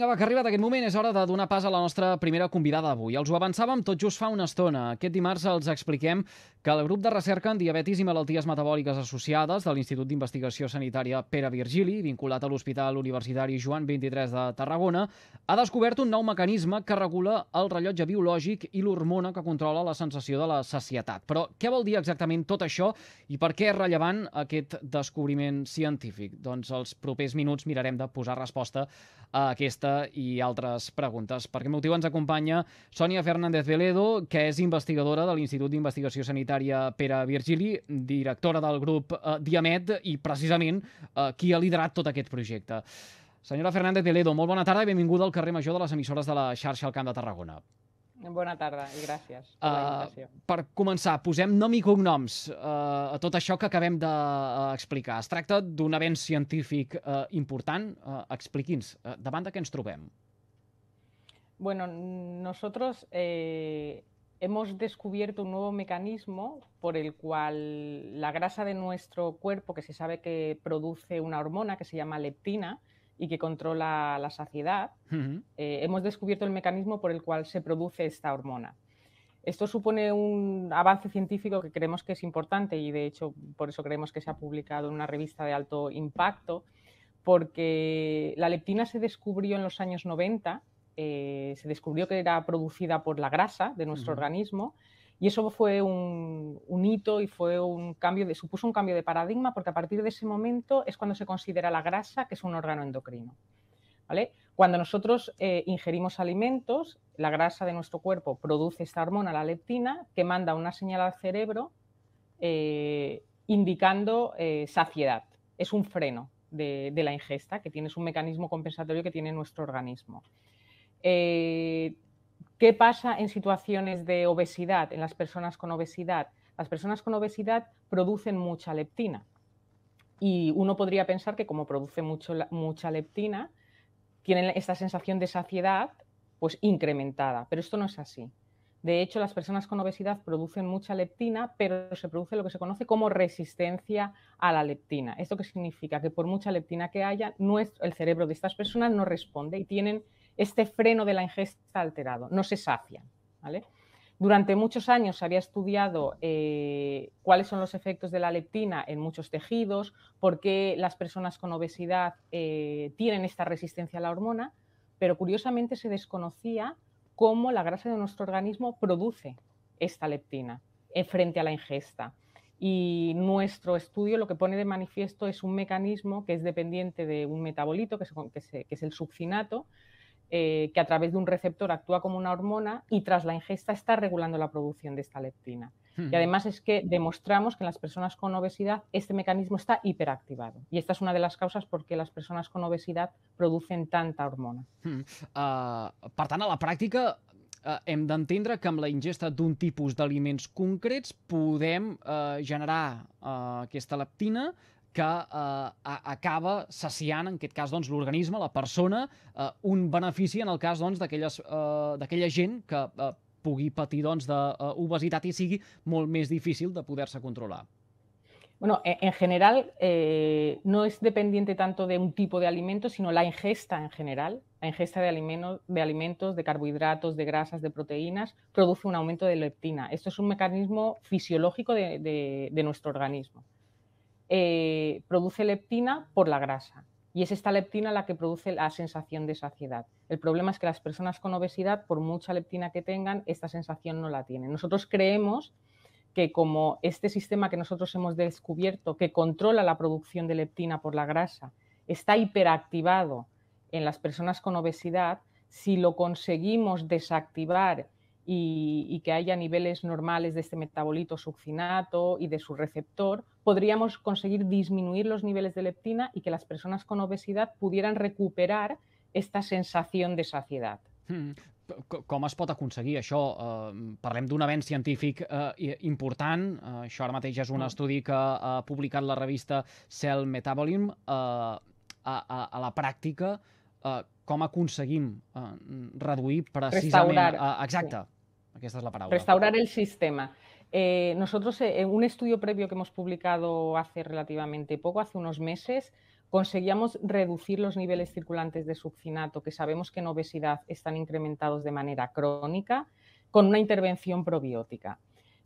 Ja va, que arribat aquest moment és hora de donar pas a la nostra primera convidada d'avui. Els ho avançàvem tot just fa una estona. Aquest dimarts els expliquem que el grup de recerca en diabetis i malalties metabòliques associades de l'Institut d'Investigació Sanitària Pere Virgili, vinculat a l'Hospital Universitari Joan 23 de Tarragona, ha descobert un nou mecanisme que regula el rellotge biològic i l'hormona que controla la sensació de la sacietat. Però què vol dir exactament tot això i per què és rellevant aquest descobriment científic? Doncs els propers minuts mirarem de posar resposta a aquesta aquesta i altres preguntes. Per aquest motiu ens acompanya Sònia Fernández Veledo, que és investigadora de l'Institut d'Investigació Sanitària Pere Virgili, directora del grup eh, Diamet i precisament eh, qui ha liderat tot aquest projecte. Senyora Fernández Veledo, molt bona tarda i benvinguda al carrer Major de les emissores de la xarxa al Camp de Tarragona. Bona tarda i gràcies per uh, la ah, invitació. Per començar, posem nom i cognoms uh, a tot això que acabem d'explicar. De, es tracta d'un avenç científic uh, important. Uh, Expliqui'ns, uh, davant de què ens trobem? Bueno, nosotros eh, hemos descubierto un nuevo mecanismo por el cual la grasa de nuestro cuerpo, que se sabe que produce una hormona que se llama leptina, uh y que controla la saciedad, eh, hemos descubierto el mecanismo por el cual se produce esta hormona. Esto supone un avance científico que creemos que es importante y de hecho por eso creemos que se ha publicado en una revista de alto impacto, porque la leptina se descubrió en los años 90, eh, se descubrió que era producida por la grasa de nuestro organismo y eso fue un, hito y fue un cambio supuso un cambio de paradigma porque a partir de ese momento es cuando se considera la grasa que es un órgano endocrino. ¿vale? Cuando nosotros eh, ingerimos alimentos, la grasa de nuestro cuerpo produce esta hormona, la leptina, que manda una señal al cerebro eh, indicando eh, saciedad. Es un freno de, la ingesta que tiene, es un mecanismo compensatorio que tiene nuestro organismo. ¿Qué pasa en situaciones de obesidad, en las personas con obesidad? Las personas con obesidad producen mucha leptina. Y uno podría pensar que como produce mucha leptina, tienen esta sensación de saciedad pues incrementada, pero esto no es así. De hecho, las personas con obesidad producen mucha leptina, pero se produce lo que se conoce como resistencia a la leptina. ¿Esto qué significa? Que por mucha leptina que haya, el cerebro de estas personas no responde y tienen este freno de la ingesta alterado, no se sacia. Durante muchos años se había estudiado eh, cuáles son los efectos de la leptina en muchos tejidos, por qué las personas con obesidad eh, tienen esta resistencia a la hormona, pero curiosamente se desconocía cómo la grasa de nuestro organismo produce esta leptina eh, frente a la ingesta. Y nuestro estudio lo que pone de manifiesto es un mecanismo que es dependiente de un metabolito, que es, que es el succinato, eh, que a través de un receptor actúa como una hormona y tras la ingesta está regulando la producción de esta leptina. Y además es que demostramos que en las personas con obesidad este mecanismo está hiperactivado. Y esta es una de las causes por qué les persones con obesidad producen tanta hormona. Mm. Uh, per tant, a la pràctica uh, hem d'entendre que amb la ingesta d'un tipus d'aliments concrets podem uh, generar uh, aquesta leptina que eh, acaba saciant, en aquest cas, doncs, l'organisme, la persona, eh, un benefici en el cas doncs, eh, d'aquella doncs, eh, gent que eh, pugui patir doncs, eh, obesitat i sigui molt més difícil de poder-se controlar. Bueno, e-, en general eh, no es dependiente tanto de un tipo de alimento, sino la ingesta en general. La ingesta de, alimentos, de alimentos, de carbohidratos, de grasas, de proteínas, produce un aumento de leptina. Esto es un mecanismo fisiológico de, de, de nuestro organismo. Eh, produce leptina por la grasa. Y es esta leptina la que produce la sensación de saciedad. El problema es que las personas con obesidad, por mucha leptina que tengan, esta sensación no la tienen. Nosotros creemos que como este sistema que nosotros hemos descubierto, que controla la producción de leptina por la grasa, está hiperactivado en las personas con obesidad, si lo conseguimos desactivar y, y, que haya niveles normales de este metabolito succinato y de su receptor, podríamos conseguir disminuir los niveles de leptina y que las personas con obesidad pudieran recuperar esta sensación de saciedad. Hmm. com es pot aconseguir això? Eh, parlem d'un avenç científic eh, important, eh, això ara mateix és un mm. estudi que ha publicat la revista Cell Metabolism. a, la pràctica, ¿Cómo conseguimos reducir eh, reduir Restaurar. Eh, la palabra. Restaurar el sistema. Eh, nosotros, en un estudio previo que hemos publicado hace relativamente poco, hace unos meses, conseguíamos reducir los niveles circulantes de succinato, que sabemos que en obesidad están incrementados de manera crónica, con una intervención probiótica.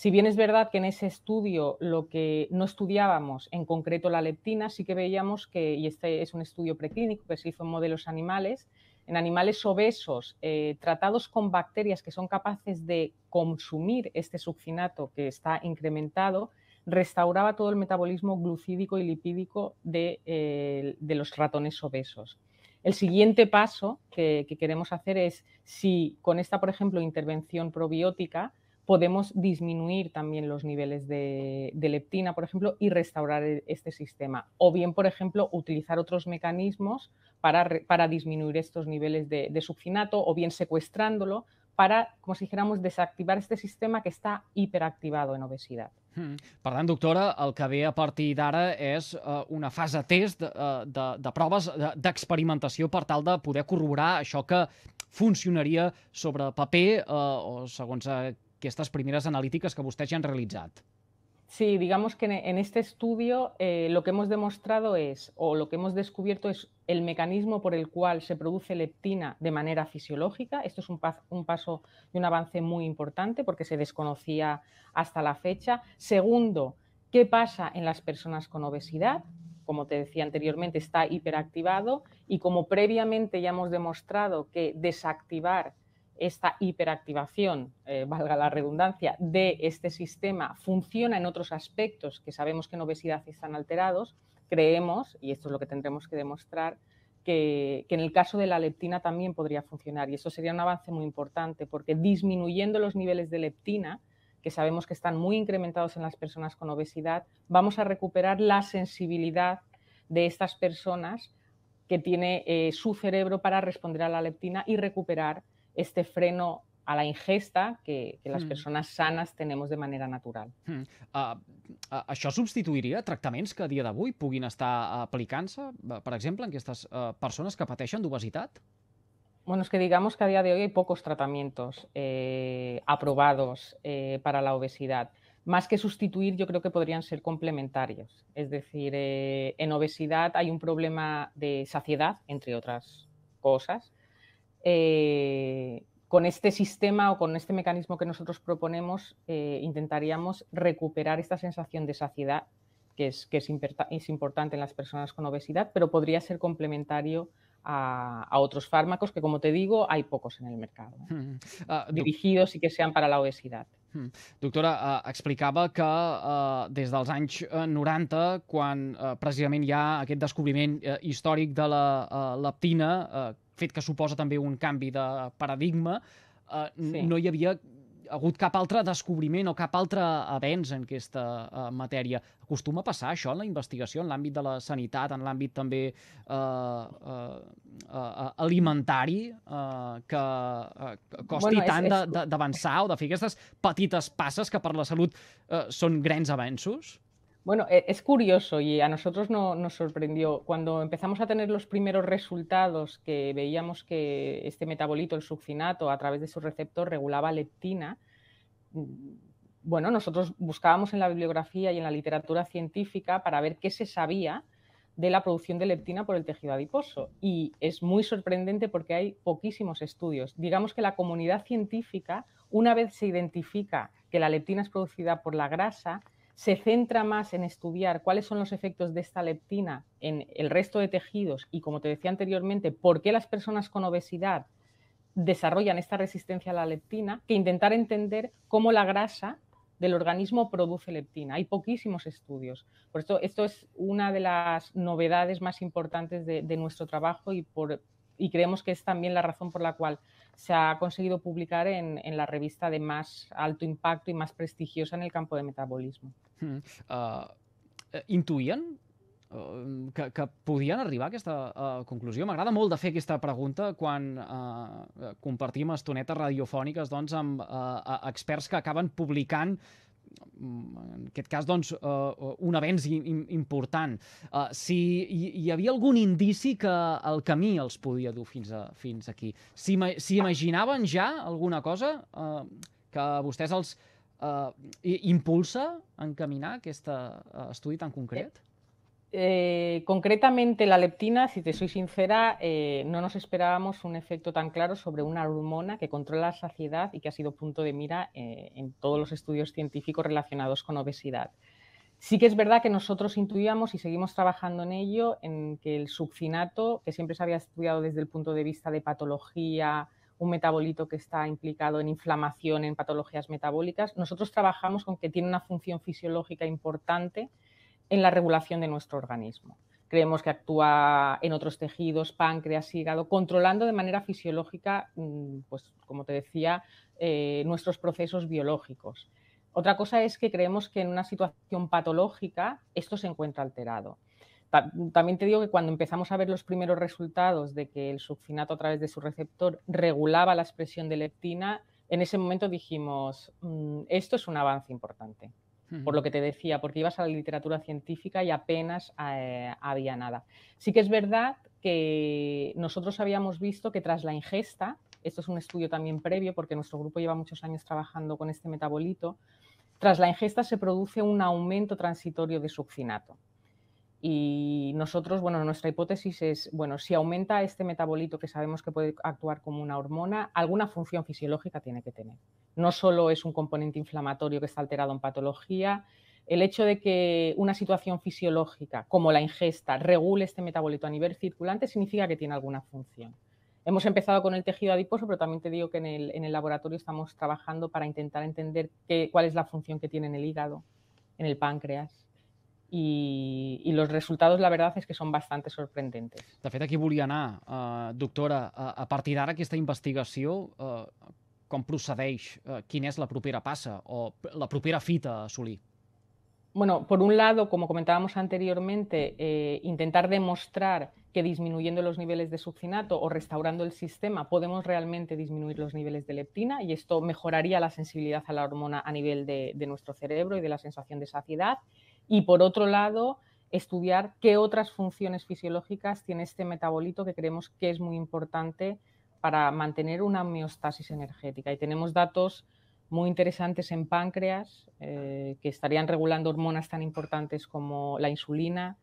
Si bien es verdad que en ese estudio lo que no estudiábamos, en concreto la leptina, sí que veíamos que, y este es un estudio preclínico que se hizo en modelos animales, en animales obesos eh, tratados con bacterias que son capaces de consumir este succinato que está incrementado, restauraba todo el metabolismo glucídico y lipídico de, eh, los ratones obesos. El siguiente paso que queremos hacer es si con esta, por ejemplo, intervención probiótica, podemos disminuir también los niveles de, de, leptina, por ejemplo, y restaurar e, este sistema. O bien, por ejemplo, utilizar otros mecanismos para, para disminuir estos niveles de, de succinato o bien secuestrándolo para, como si dijéramos, desactivar este sistema que está hiperactivado en obesidad. Mm. Per tant, doctora, el que ve a partir d'ara és uh, una fase test de, eh, de, de proves d'experimentació per tal de poder corroborar això que funcionaria sobre paper uh, o segons eh, que estas primeras analíticas que ustedes ya han realizado. Sí, digamos que en este estudio eh, lo que hemos demostrado es, o lo que hemos descubierto es el mecanismo por el cual se produce leptina de manera fisiológica. Esto es un paso y un avance muy importante porque se desconocía hasta la fecha. Segundo, ¿qué pasa en las personas con obesidad? Como te decía anteriormente, está hiperactivado y como previamente ya hemos demostrado que desactivar esta hiperactivación, eh, valga la redundancia, de este sistema funciona en otros aspectos que sabemos que en obesidad están alterados, creemos, y esto es lo que tendremos que demostrar, que, en el caso de la leptina también podría funcionar. Y eso sería un avance muy importante, porque disminuyendo los niveles de leptina, que sabemos que están muy incrementados en las personas con obesidad, vamos a recuperar la sensibilidad de estas personas que tiene eh, su cerebro para responder a la leptina y recuperar este freno a la ingesta que, las hmm. personas sanas tenemos de manera natural. Mm. això substituiria tractaments que a dia d'avui puguin estar aplicant-se, per exemple, en aquestes uh, persones que pateixen obesidad? Bueno, es que digamos que a día de hoy hay pocos tratamientos eh, aprobados eh, para la obesidad. Más que sustituir, yo creo que podrían ser complementarios. Es decir, en obesidad hay un problema de saciedad, entre otras cosas, eh, con este sistema o con este mecanismo que nosotros proponemos, eh, intentaríamos recuperar esta sensación de saciedad que, es, que es, es, importante en las personas con obesidad, pero podría ser complementario a, a, otros fármacos que, como te digo, hay pocos en el mercado, ¿no? uh, dirigidos y que sean para la obesidad. Mm-hmm. Doctora, eh, explicava que eh, des dels anys 90, eh, quan eh, precisament hi ha aquest descobriment eh, històric de la eh, leptina, eh, fet que suposa també un canvi de paradigma, eh, sí. no hi havia hagut cap altre descobriment o cap altre avenç en aquesta uh, matèria. Acostuma a passar això en la investigació, en l'àmbit de la sanitat, en l'àmbit també eh, eh, uh, alimentari, eh, que uh, costi bueno, és, tant és... d'avançar o de fer aquestes petites passes que per la salut uh, són grans avenços? Bueno, e-, es curioso y a nosotros no, nos sorprendió. Cuando empezamos a tener los primeros resultados que veíamos que este metabolito, el succinato, a través de su receptor regulaba leptina, mm, bueno, nosotros buscábamos en la bibliografía y en la literatura científica para ver qué se sabía de la producción de leptina por el tejido adiposo. Y es muy sorprendente porque hay poquísimos estudios. Digamos que la comunidad científica, una vez se identifica que la leptina es producida por la grasa, se centra más en estudiar cuáles son los efectos de esta leptina en el resto de tejidos y, como te decía anteriormente, por qué las personas con obesidad desarrollan esta resistencia a la leptina, que intentar entender cómo la grasa del organismo produce leptina. Hay poquísimos estudios. Por esto, esto es una de las novedades más importantes de, nuestro trabajo y creemos que es también la razón por la cual se ha conseguido publicar en, en, la revista de más alto impacto y más prestigiosa en el campo de metabolismo. Mm. Uh, ah, eh, ¿Intuían? Eh, que, que podien arribar a aquesta uh, conclusió? M'agrada molt de fer aquesta pregunta quan uh, compartim estonetes radiofòniques doncs, amb uh, experts que acaben publicant uh, en aquest cas, doncs, uh, un avenç important. Uh, si hi, hi havia algun indici que el camí els podia dur fins, a, fins aquí, si, si imaginaven ja alguna cosa uh, que a vostès els uh, impulsa a encaminar aquest uh, estudi tan concret? Sí. Eh, concretamente la leptina, si te soy sincera, eh, no nos esperábamos un efecto tan claro sobre una hormona que controla la saciedad y que ha sido punto de mira eh, en todos los estudios científicos relacionados con obesidad. Sí que es verdad que nosotros intuíamos y seguimos trabajando en ello, en que el succinato, que siempre se había estudiado desde el punto de vista de patología, un metabolito que está implicado en inflamación, en patologías metabólicas, nosotros trabajamos con que tiene una función fisiológica importante en la regulación de nuestro organismo. Creemos que actúa en otros tejidos, páncreas, hígado, controlando de manera fisiológica, mm, pues como te decía, eh, nuestros procesos biológicos. Otra cosa es que creemos que en una situación patológica esto se encuentra alterado. También te digo que cuando empezamos a ver los primeros resultados de que el subfinato, a través de su receptor regulaba la expresión de leptina, en ese momento dijimos, mm, esto es un avance importante por lo que te decía, porque ibas a la literatura científica y apenas eh, había nada. Sí que es verdad que nosotros habíamos visto que tras la ingesta, esto es un estudio también previo porque nuestro grupo lleva muchos años trabajando con este metabolito, tras la ingesta se produce un aumento transitorio de succinato. Y nosotros, bueno, nuestra hipótesis es, bueno, si aumenta este metabolito que sabemos que puede actuar como una hormona, alguna función fisiológica tiene que tener. No solo es un componente inflamatorio que está alterado en patología, el hecho de que una situación fisiológica como la ingesta regule este metabolito a nivel circulante significa que tiene alguna función. Hemos empezado con el tejido adiposo, pero también te digo que en el, laboratorio estamos trabajando para intentar entender qué, cuál es la función que tiene en el hígado, en el páncreas. i, i els resultats, la veritat, és que són bastant sorprendents. De fet, aquí volia anar, eh, doctora, a, a partir d'ara aquesta investigació eh, com procedeix? Uh, quina és la propera passa o la propera fita a assolir? Bueno, por un lado, como comentábamos anteriormente, eh, intentar demostrar que disminuyendo los niveles de succinato o restaurando el sistema podemos realmente disminuir los niveles de leptina y esto mejoraría la sensibilidad a la hormona a nivel de, de nuestro cerebro y de la sensación de saciedad. Y por otro lado, estudiar qué otras funciones fisiológicas tiene este metabolito que creemos que es muy importante para mantener una homeostasis energética. Y tenemos datos muy interesantes en páncreas, eh, que estarían regulando hormonas tan importantes como la insulina,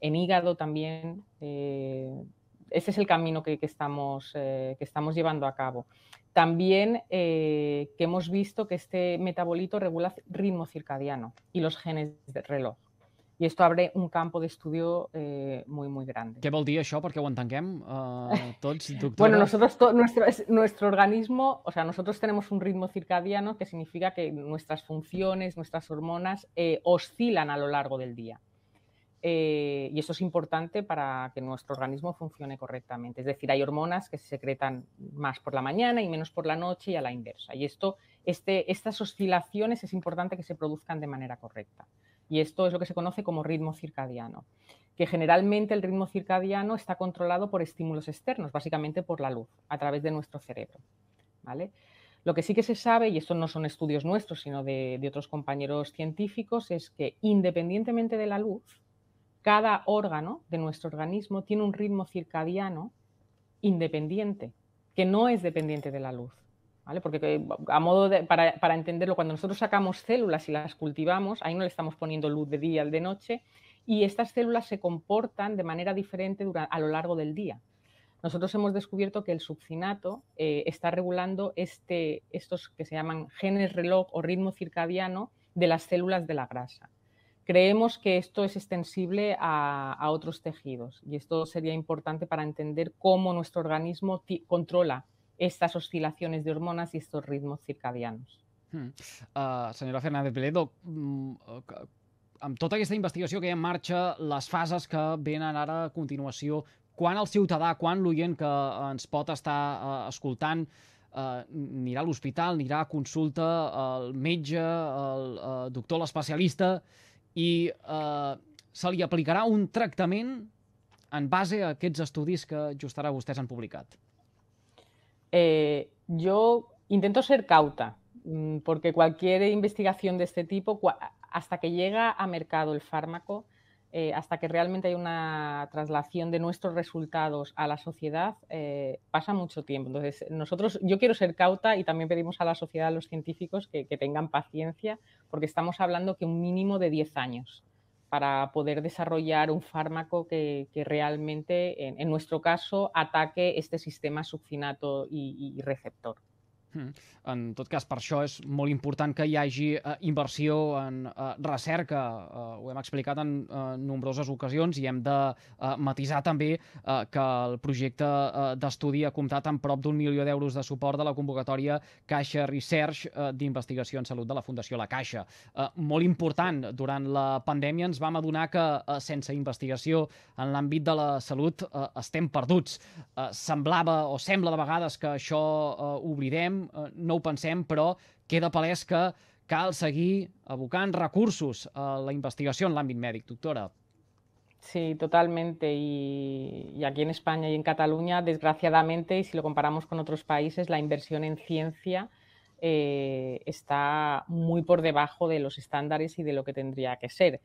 en hígado también. Eh, ese es el camino que, que estamos eh, llevando a cabo. También eh, que hemos visto que este metabolito regula ritmo circadiano y los genes del reloj. Y esto abre un campo de estudio eh, muy, muy grande. ¿Qué vol dir això? Perquè ho eh, bueno, nosotros, nuestro, nuestro organismo, o sea, nosotros tenemos un ritmo circadiano que significa que nuestras funciones, nuestras hormonas oscilan a lo largo del día. Eh, y esto es importante para que nuestro organismo funcione correctamente. Es decir, hay hormonas que se secretan más por la mañana y menos por la noche y a la inversa. Y esto, este, estas oscilaciones es importante que se produzcan de manera correcta. Y esto es lo que se conoce como ritmo circadiano, que generalmente el ritmo circadiano está controlado por estímulos externos, básicamente por la luz, a través de nuestro cerebro. ¿vale? Lo que sí que se sabe, y esto no son estudios nuestros, sino de otros compañeros científicos, es que independientemente de la luz, cada órgano de nuestro organismo tiene un ritmo circadiano independiente, que no es dependiente de la luz. ¿Vale? Porque eh, a modo de, para, entenderlo, cuando nosotros sacamos células y las cultivamos, ahí no le estamos poniendo luz de día al de noche, y estas células se comportan de manera diferente a lo largo del día. Nosotros hemos descubierto que el succinato eh, está regulando este, estos que se llaman genes reloj o ritmo circadiano de las células de la grasa. Creemos que esto es extensible a, a otros tejidos y esto sería importante para entender cómo nuestro organismo controla estas oscilaciones de hormonas y estos ritmos circadianos. Hmm. Uh, senyora Fernández Pileto, mm, amb tota aquesta investigació que hi ha en marxa, les fases que venen ara a continuació, quan el ciutadà, quan l'oient que ens pot estar uh, escoltant uh, anirà a l'hospital, anirà a consulta al metge, al uh, eh, doctor, l'especialista, uh, i eh, se li aplicarà un tractament en base a aquests estudis que just ara vostès han publicat? Eh, jo intento ser cauta, mm, perquè qualsevol investigació d'aquest tipus, fins hasta que llega a mercat el fàrmaco, Eh, hasta que realmente hay una traslación de nuestros resultados a la sociedad, eh, pasa mucho tiempo. Entonces, nosotros, yo quiero ser cauta y también pedimos a la sociedad, a los científicos, que, tengan paciencia, porque estamos hablando que un mínimo de 10 años para poder desarrollar un fármaco que, realmente, en, nuestro caso, ataque este sistema succinato y receptor. Hm. En tot cas, per això és molt important que hi hagi eh, inversió en eh, recerca. Eh, ho hem explicat en eh, nombroses ocasions i hem de eh, matisar també eh, que el projecte eh, d'estudi ha comptat amb prop d'un milió d'euros de suport de la convocatòria Caixa Research eh, d'Investigació en Salut de la Fundació La Caixa. Eh, molt important, durant la pandèmia ens vam adonar que eh, sense investigació en l'àmbit de la salut eh, estem perduts. Eh, semblava o sembla de vegades que això eh, oblidem, eh, no ho pensem, però queda palès que cal seguir abocant recursos a la investigació en l'àmbit mèdic, doctora. Sí, totalmente. Y, y, aquí en España y en Cataluña, desgraciadamente, y si lo comparamos con otros países, la inversión en ciencia eh, está muy por debajo de los estándares y de lo que tendría que ser.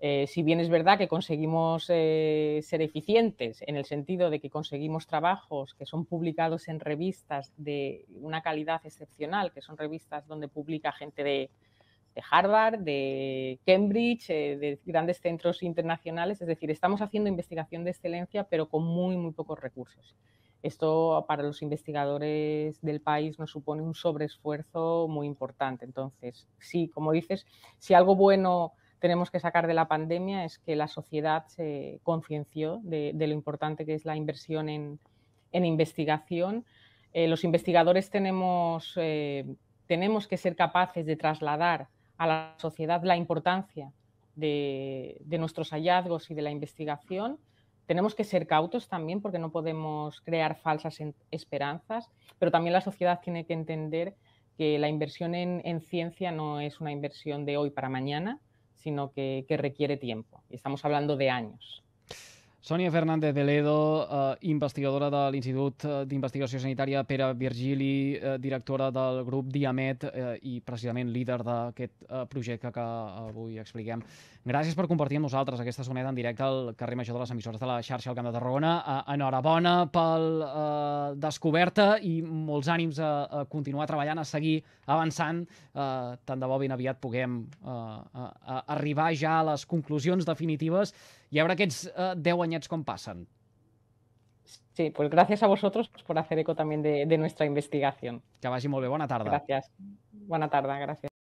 Eh, si bien es verdad que conseguimos eh, ser eficientes en el sentido de que conseguimos trabajos que son publicados en revistas de una calidad excepcional, que son revistas donde publica gente de, de Harvard, de Cambridge, eh, de grandes centros internacionales, es decir, estamos haciendo investigación de excelencia pero con muy, muy pocos recursos. Esto para los investigadores del país nos supone un sobreesfuerzo muy importante. Entonces, sí, como dices, si algo bueno tenemos que sacar de la pandemia es que la sociedad se concienció de, lo importante que es la inversión en, investigación. Eh, los investigadores tenemos, eh, tenemos que ser capaces de trasladar a la sociedad la importancia de, nuestros hallazgos y de la investigación tenemos que ser cautos también porque no podemos crear falsas esperanzas, pero también la sociedad tiene que entender que la inversión en, ciencia no es una inversión de hoy para mañana, sino que, requiere tiempo. Y estamos hablando de años. Sònia Fernández de Ledo, eh, investigadora de l'Institut eh, d'Investigació Sanitària Pere Virgili, eh, directora del grup Diamet eh, i precisament líder d'aquest eh, projecte que eh, avui expliquem. Gràcies per compartir amb nosaltres aquesta soneta en directe al carrer Major de les Emissores de la xarxa al Camp de Tarragona. Eh, enhorabona pel eh, descoberta i molts ànims a, a continuar treballant, a seguir avançant. Eh, tant de bo ben aviat puguem eh, a, a arribar ja a les conclusions definitives Y ara aquests eh, 10 anyets com passen? Sí, pues gracias a vosotros por hacer eco también de, de nuestra investigación. Que vagi molt bé. Bona tarda. Gracias. Bona tarda, gracias.